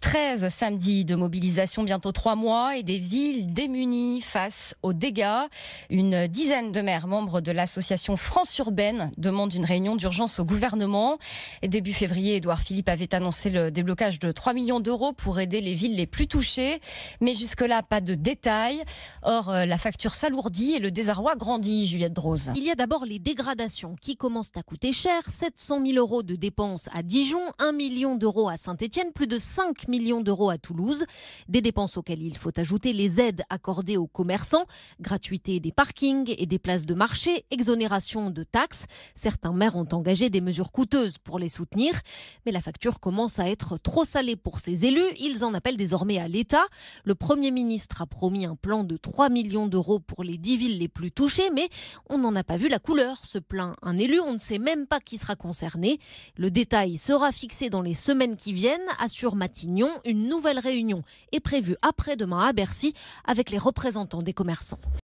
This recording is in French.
13 samedis de mobilisation, bientôt trois mois, et des villes démunies face aux dégâts. Une dizaine de maires membres de l'association France Urbaine demandent une réunion d'urgence au gouvernement. Début février, Édouard Philippe avait annoncé le déblocage de 3 millions d'euros pour aider les villes les plus touchées. Mais jusque-là, pas de détails. Or, euh, la facture s'alourdit et le désarroi grandit, Juliette Drose. Il y a d'abord les dégradations qui commencent à coûter cher. 700 000 euros de dépenses à Dijon, 1 million d'euros à Saint-Etienne, plus de 5 millions d'euros à Toulouse. Des dépenses auxquelles il faut ajouter les aides accordées aux commerçants, gratuité des parkings et des places de marché, exonération de taxes. Certains maires ont engagé des mesures coûteuses pour les soutenir, mais la facture commence à être trop salée pour ces élus. Ils en appellent désormais à l'État. Le Premier ministre a promis un plan de 3 millions d'euros pour les 10 villes les plus touchées, mais on n'en a pas vu la couleur, se plaint un élu. On ne sait même pas qui sera concerné. Le détail sera fixé dans les semaines qui viennent, assure Matignon, une nouvelle réunion est prévue après-demain à Bercy avec les représentants des commerçants.